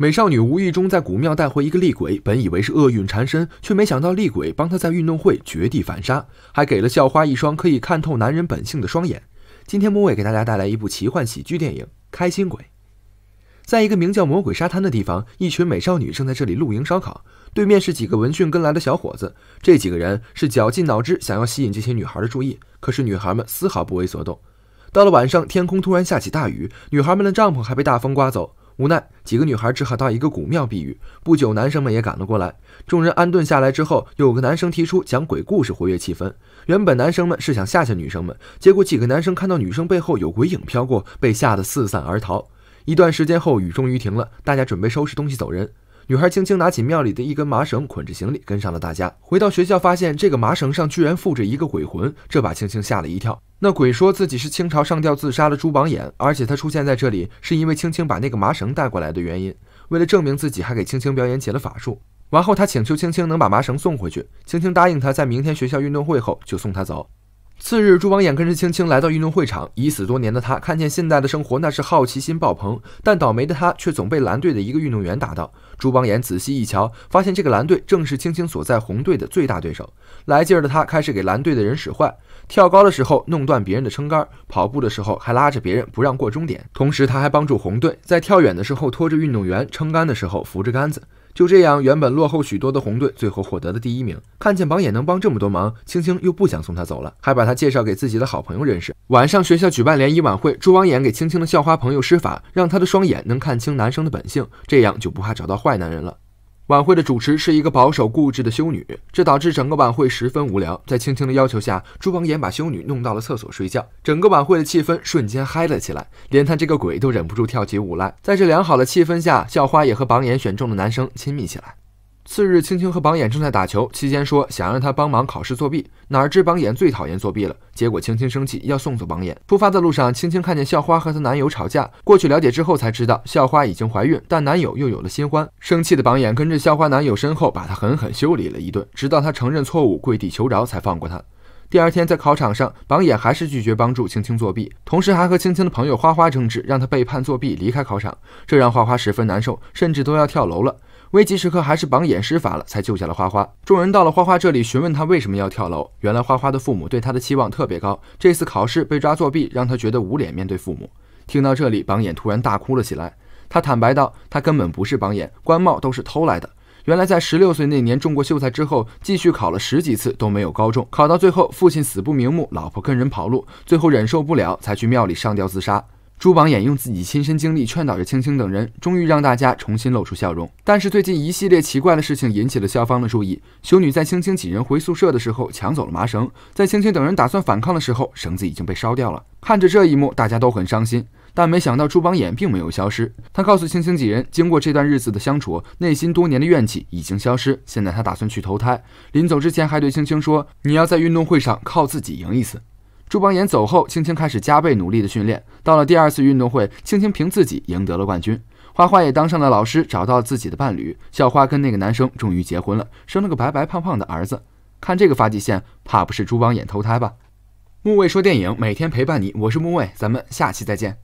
美少女无意中在古庙带回一个厉鬼，本以为是厄运缠身，却没想到厉鬼帮她在运动会绝地反杀，还给了校花一双可以看透男人本性的双眼。今天木伟给大家带来一部奇幻喜剧电影《开心鬼》。在一个名叫魔鬼沙滩的地方，一群美少女正在这里露营烧烤，对面是几个闻讯跟来的小伙子。这几个人是绞尽脑汁想要吸引这些女孩的注意，可是女孩们丝毫不为所动。到了晚上，天空突然下起大雨，女孩们的帐篷还被大风刮走。无奈，几个女孩只好到一个古庙避雨。不久，男生们也赶了过来。众人安顿下来之后，有个男生提出讲鬼故事活跃气氛。原本男生们是想吓吓女生们，结果几个男生看到女生背后有鬼影飘过，被吓得四散而逃。一段时间后，雨终于停了，大家准备收拾东西走人。女孩轻轻拿起庙里的一根麻绳，捆着行李跟上了大家。回到学校，发现这个麻绳上居然附着一个鬼魂，这把青青吓了一跳。那鬼说自己是清朝上吊自杀的朱榜眼，而且他出现在这里是因为青青把那个麻绳带过来的原因。为了证明自己，还给青青表演起了法术。完后，他请求青青能把麻绳送回去。青青答应他在明天学校运动会后就送他走。次日，朱邦眼跟着青青来到运动会场。已死多年的他，看见现代的生活，那是好奇心爆棚。但倒霉的他却总被蓝队的一个运动员打到。朱邦眼仔细一瞧，发现这个蓝队正是青青所在红队的最大对手。来劲儿的他开始给蓝队的人使坏：跳高的时候弄断别人的撑杆，跑步的时候还拉着别人不让过终点。同时，他还帮助红队在跳远的时候拖着运动员，撑杆的时候扶着杆子。就这样，原本落后许多的红队最后获得了第一名。看见榜眼能帮这么多忙，青青又不想送他走了，还把他介绍给自己的好朋友认识。晚上学校举办联谊晚会，朱榜眼给青青的校花朋友施法，让她的双眼能看清男生的本性，这样就不怕找到坏男人了。晚会的主持是一个保守固执的修女，这导致整个晚会十分无聊。在青青的要求下，朱榜眼把修女弄到了厕所睡觉，整个晚会的气氛瞬间嗨了起来，连他这个鬼都忍不住跳起舞来。在这良好的气氛下，校花也和榜眼选中的男生亲密起来。次日，青青和榜眼正在打球期间，说想让他帮忙考试作弊，哪知榜眼最讨厌作弊了。结果青青生气，要送走榜眼。出发的路上，青青看见校花和她男友吵架，过去了解之后才知道校花已经怀孕，但男友又有了新欢。生气的榜眼跟着校花男友身后，把她狠狠修理了一顿，直到她承认错误，跪地求饶才放过她。第二天在考场上，榜眼还是拒绝帮助青青作弊，同时还和青青的朋友花花争执，让她被判作弊离开考场，这让花花十分难受，甚至都要跳楼了。危急时刻，还是榜眼施法了，才救下了花花。众人到了花花这里，询问他为什么要跳楼。原来花花的父母对他的期望特别高，这次考试被抓作弊，让他觉得无脸面对父母。听到这里，榜眼突然大哭了起来。他坦白道，他根本不是榜眼，官帽都是偷来的。原来在十六岁那年中过秀才之后，继续考了十几次都没有高中，考到最后，父亲死不瞑目，老婆跟人跑路，最后忍受不了，才去庙里上吊自杀。朱榜眼用自己亲身经历劝导着青青等人，终于让大家重新露出笑容。但是最近一系列奇怪的事情引起了校方的注意。修女在青青几人回宿舍的时候抢走了麻绳，在青青等人打算反抗的时候，绳子已经被烧掉了。看着这一幕，大家都很伤心。但没想到朱榜眼并没有消失，他告诉青青几人，经过这段日子的相处，内心多年的怨气已经消失。现在他打算去投胎，临走之前还对青青说：“你要在运动会上靠自己赢一次。”朱邦彦走后，青青开始加倍努力的训练。到了第二次运动会，青青凭自己赢得了冠军。花花也当上了老师，找到了自己的伴侣。校花跟那个男生终于结婚了，生了个白白胖胖的儿子。看这个发际线，怕不是朱邦彦投胎吧？木卫说电影每天陪伴你，我是木卫，咱们下期再见。